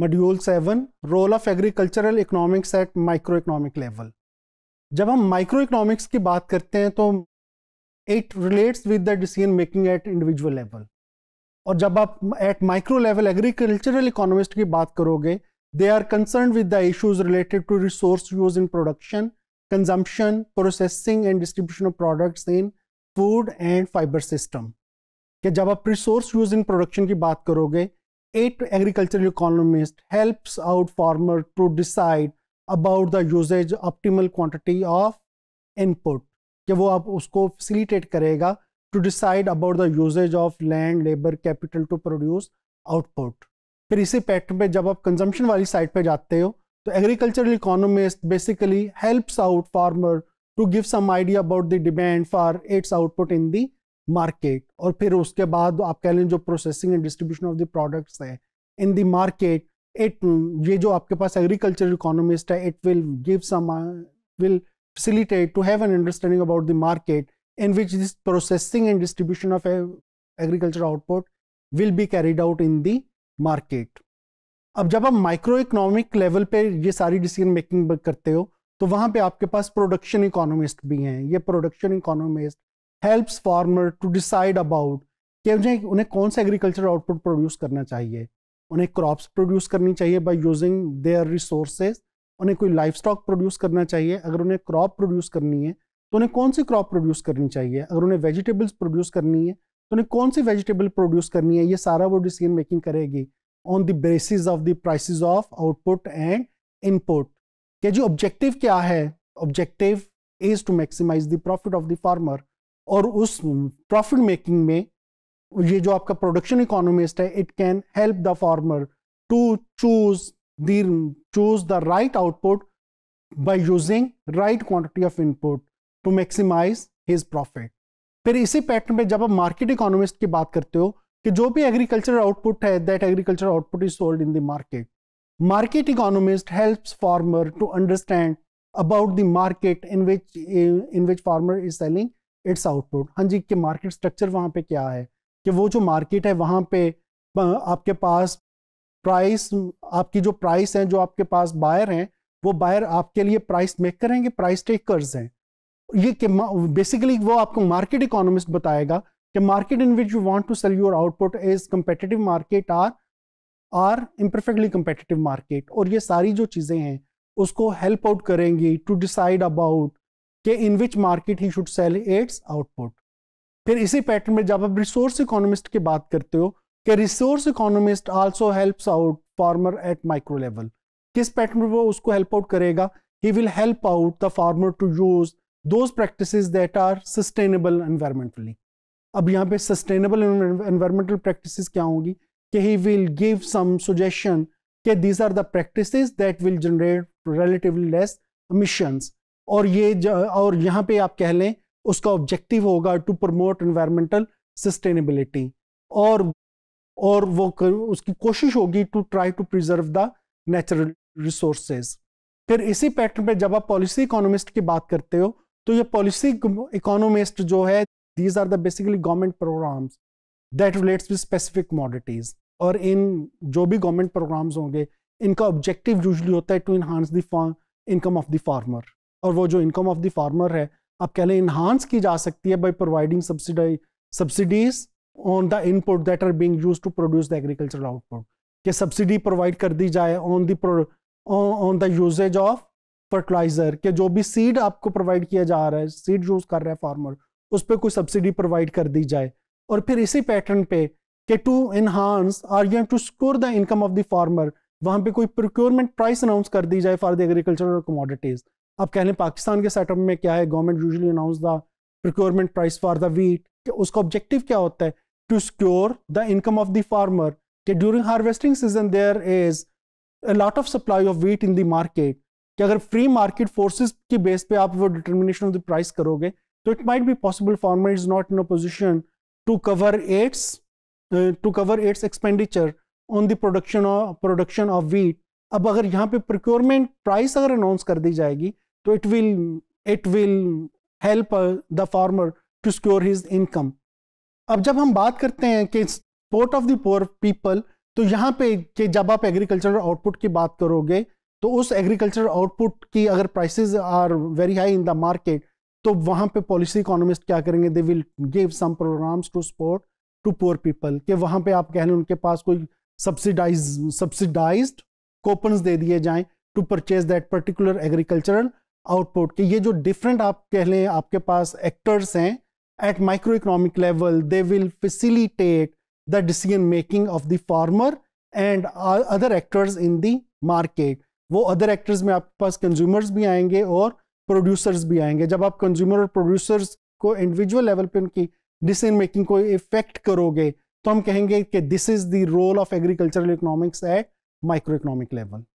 module seven role of agricultural economics at micro economic level जब हम micro economics की बात करते हैं तो it relates with the decision making at individual level और जब आप at micro level agricultural economist की बात करोगे they are concern with the issues related to resource use in production consumption processing and distribution of products in food and fibre system कि जब आप resource use in production की बात करोगे aid to agricultural economist helps out farmer to decide about the usage optimal quantity of input कि वो आप उसको फैसिलिटेट करेगा to decide about the usages of land labour capital to produce output फिर इसी पैटर्न पे जब आप कंजम्पशन वाली साइड पे जाते हो तो agricultural economist basically helps out farmer to give some idea about the demand for its output in the market और फिर उसके बाद आप कह लें जो processing and distribution of the products है इन द मार्केट इट ये जो आपके पास एग्रीकल्चर इकोनॉमिस्ट है it will give some will facilitate to have an understanding about the market in which this processing and distribution of agriculture output will be carried out in the market अब जब आप micro economic level पे ये सारी decision making करते हो तो वहाँ पे आपके पास प्रोडक्शन इकोनॉमिस्ट भी हैं ये production economist helps farmer to decide about कि उन्हें उन्हें कौन सा एग्रीकल्चर आउटपुट प्रोड्यूस करना चाहिए उन्हें क्रॉप्स प्रोड्यूस करनी चाहिए बाय यूजिंग देयर रिसोर्सेज उन्हें कोई लाइफ स्टॉक प्रोड्यूस करना चाहिए अगर उन्हें क्रॉप प्रोड्यूस करनी है तो उन्हें कौन सी क्रॉप प्रोड्यूस करनी चाहिए अगर उन्हें वेजिटेबल्स प्रोड्यूस करनी है तो उन्हें कौन सी वेजिटेबल प्रोड्यूस करनी है ये सारा वो डिसीजन मेकिंग करेगी on the basis of the prices of output and input क्या जो ऑब्जेक्टिव क्या है objective is to maximise the profit of the farmer और उस प्रॉफिट मेकिंग में ये जो आपका प्रोडक्शन इकोनॉमिस्ट है it can help the farmer to choose the choose the right output by using right quantity of input to maximise his profit फिर इसी pattern पे जब आप मार्केट इकोनॉमिस्ट की बात करते हो कि जो भी एग्रीकल्चर आउटपुट है that agriculture output is sold in the market market economist help farmer to understand about the market in which in which farmer is selling its output हाँ जी कि मार्केट स्ट्रक्चर वहाँ पे क्या है कि वो जो मार्केट है वहाँ पे आपके पास प्राइस आपकी जो प्राइस है जो आपके पास बायर हैं वो बायर आपके लिए प्राइस मेकर हैं प्राइस टेकर्स हैं ये कि बेसिकली वो आपको मार्केट इकोनॉमिस्ट बताएगा कि market in which you want to sell your output is competitive market or or imperfectly competitive market और ये सारी जो चीज़ें हैं उसको हेल्प आउट करेंगी टू डिसाइड अबाउट कि in which market he should sell its output फिर इसी पैटर्न में जब आप रिसोर्स इकोनॉमिस्ट की बात करते हो कि resource economist also helps out farmer at micro level किस पैटर्न में वो उसको हेल्प आउट करेगा he will help out the farmer to use those practice that are sustainable environmentally अब यहाँ पे सस्टेनेबल एनवायरमेंटल प्रैक्टिस क्या होंगी कि he will give some suggestion के these are the practice that will generate relatively less emissions और ये और यहाँ पे आप कह लें उसका ऑब्जेक्टिव होगा टू प्रमोट इन्वायरमेंटल सस्टेनेबिलिटी और और वो कर, उसकी कोशिश होगी to try to preserve the natural resources फिर इसी पैटर्न पे जब आप पॉलिसी इकोनॉमिस्ट की बात करते हो तो ये पॉलिसी इकोनॉमिस्ट जो है these are the basically government programmes that relates with specific commodities और इन जो भी गवर्नमेंट प्रोग्राम्स होंगे इनका ऑब्जेक्टिव यूजली होता है to enhance the income of the farmer और वो जो इनकम ऑफ द फार्मर है आप कह लें इन्हांस की जा सकती है by providing subsidise subsidies on the input that are being use to produce the agricultural output कि सब्सिडी प्रोवाइड कर दी जाए on the on the usages of fertiliser के जो भी सीड आपको प्रोवाइड किया जा रहा है सीड यूज कर रहा है फार्मर उस पर कोई सब्सिडी प्रोवाइड कर दी जाए और फिर इसी पैटर्न पे के to enhance or you to score the income of the farmer वहां पे कोई प्रोक्योरमेंट प्राइस अनाउंस कर दी जाए फॉर द एग्रीकल्चरल कमोडिटीज आप कह लें पाकिस्तान के सेटअप में क्या है government usually announce the procurement price for the wheat उसका ऑब्जेक्टिव क्या होता है to secure the income of the farmer कि during harvesting season there is a lot of supply of wheat in the market कि अगर free market forces की base पे आप वो डिटर्मिनेशन ऑफ द प्राइस करोगे तो it might be possible farmer is not in a position to cover its to cover its expenditure on the production production of wheat अब अगर यहाँ पे प्रोक्योरमेंट प्राइस अगर अनाउंस कर दी जाएगी तो it will it will help the farmer to secure his income अब जब हम बात करते हैं कि support of the poor people तो यहाँ पे कि जब आप एग्रीकल्चर आउटपुट की बात करोगे तो उस एग्रीकल्चर आउटपुट की अगर prices are very high in the market तो वहाँ पे पॉलिसी इकोनॉमिस्ट क्या करेंगे they will give some programmes to support to poor people कि वहाँ पे आप कह लें उनके पास कोई सब्सिडाइज सब्सिडाइज्ड कोपन्स दे दिए जाएं to purchase that particular agricultural output कि ये जो डिफरेंट आप कह लें आपके पास एक्टर्स हैं at micro economic level they will facilitate the decision making of the farmer and other actors in the market वो अदर एक्टर्स में आपके पास कंज्यूमर्स भी आएंगे और प्रोड्यूसर्स भी आएंगे जब आप कंज्यूमर और प्रोड्यूसर्स को इंडिविजुअल लेवल पे उनकी डिसीजन मेकिंग को इफेक्ट करोगे तो हम कहेंगे कि this is the role of agricultural economics at micro economic level